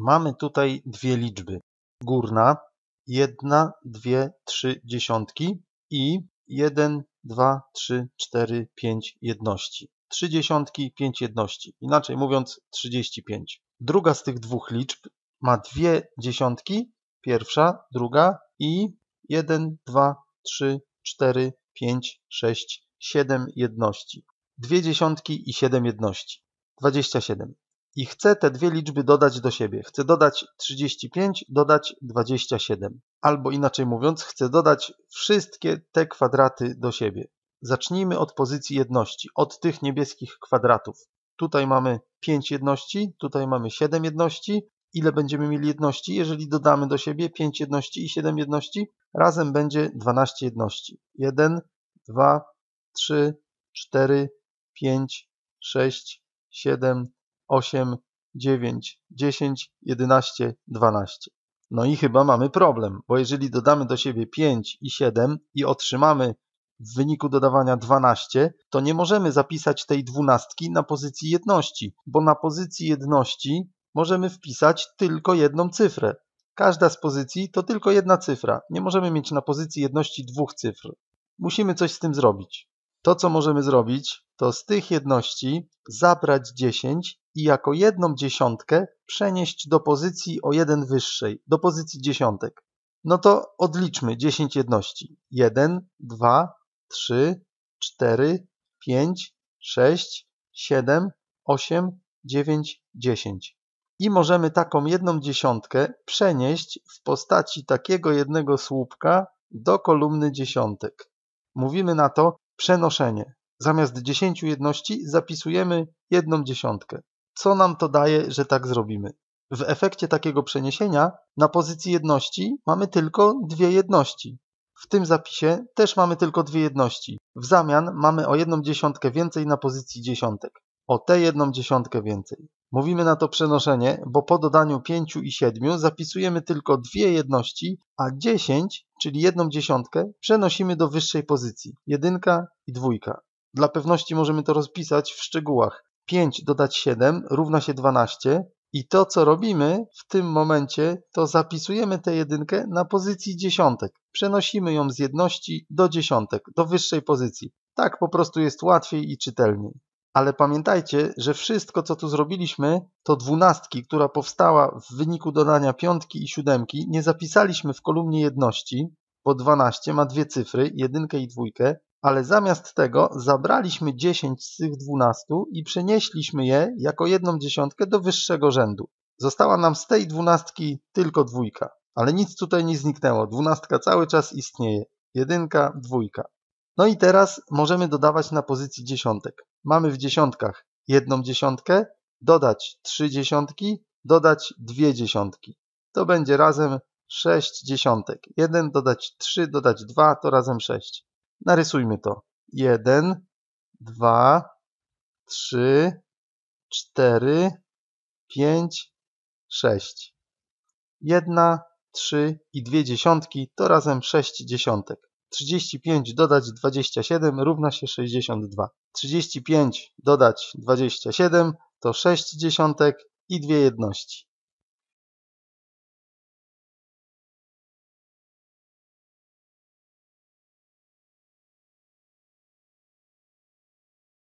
Mamy tutaj dwie liczby. Górna jedna, dwie, trzy dziesiątki i jeden, dwa, trzy, cztery, pięć jedności. Trzy dziesiątki, pięć jedności. Inaczej mówiąc 35. Druga z tych dwóch liczb ma dwie dziesiątki. Pierwsza, druga i 1, 2, 3, 4, 5, 6, 7 jedności. Dwie dziesiątki i 7 jedności. 27. I chcę te dwie liczby dodać do siebie. Chcę dodać 35, dodać 27. Albo inaczej mówiąc, chcę dodać wszystkie te kwadraty do siebie. Zacznijmy od pozycji jedności, od tych niebieskich kwadratów. Tutaj mamy 5 jedności, tutaj mamy 7 jedności. Ile będziemy mieli jedności? Jeżeli dodamy do siebie 5 jedności i 7 jedności, razem będzie 12 jedności. 1, 2, 3, 4, 5, 6, 7, osiem, dziewięć, dziesięć, 11, dwanaście. No i chyba mamy problem, bo jeżeli dodamy do siebie 5 i 7 i otrzymamy w wyniku dodawania 12, to nie możemy zapisać tej dwunastki na pozycji jedności, bo na pozycji jedności możemy wpisać tylko jedną cyfrę. Każda z pozycji to tylko jedna cyfra. Nie możemy mieć na pozycji jedności dwóch cyfr. Musimy coś z tym zrobić. To, co możemy zrobić, to z tych jedności zabrać 10 i jako jedną dziesiątkę przenieść do pozycji o jeden wyższej, do pozycji dziesiątek. No to odliczmy 10 jedności. 1, 2, 3, 4, 5, 6, 7, 8, 9, 10. I możemy taką jedną dziesiątkę przenieść w postaci takiego jednego słupka do kolumny dziesiątek. Mówimy na to Przenoszenie. Zamiast 10 jedności zapisujemy jedną dziesiątkę. Co nam to daje, że tak zrobimy? W efekcie takiego przeniesienia na pozycji jedności mamy tylko dwie jedności. W tym zapisie też mamy tylko dwie jedności. W zamian mamy o jedną dziesiątkę więcej na pozycji dziesiątek. O tę jedną dziesiątkę więcej. Mówimy na to przenoszenie, bo po dodaniu 5 i 7 zapisujemy tylko dwie jedności, a 10, czyli jedną dziesiątkę, przenosimy do wyższej pozycji, jedynka i dwójka. Dla pewności możemy to rozpisać w szczegółach. 5 dodać 7 równa się 12 i to co robimy w tym momencie to zapisujemy tę jedynkę na pozycji dziesiątek. Przenosimy ją z jedności do dziesiątek, do wyższej pozycji. Tak po prostu jest łatwiej i czytelniej ale pamiętajcie, że wszystko, co tu zrobiliśmy, to dwunastki, która powstała w wyniku dodania piątki i siódemki, nie zapisaliśmy w kolumnie jedności, bo 12 ma dwie cyfry, jedynkę i dwójkę, ale zamiast tego zabraliśmy 10 z tych 12 i przenieśliśmy je jako jedną dziesiątkę do wyższego rzędu. Została nam z tej dwunastki tylko dwójka, ale nic tutaj nie zniknęło. Dwunastka cały czas istnieje. Jedynka, dwójka. No i teraz możemy dodawać na pozycji dziesiątek mamy w dziesiątkach jedną dziesiątkę, dodać trzy dziesiątki, dodać dwie dziesiątki. To będzie razem 6 dziesiątek. 1 dodać 3 dodać 2 to razem 6. Narysujmy to. 1, 2, 3, 4, 5, 6. 1, 3 i 2 dziesiątki to razem 6 dziesiątek. 35 dodać 27 równa się 62. 35 dodać 27 to 6 dziesiątek i 2 jedności.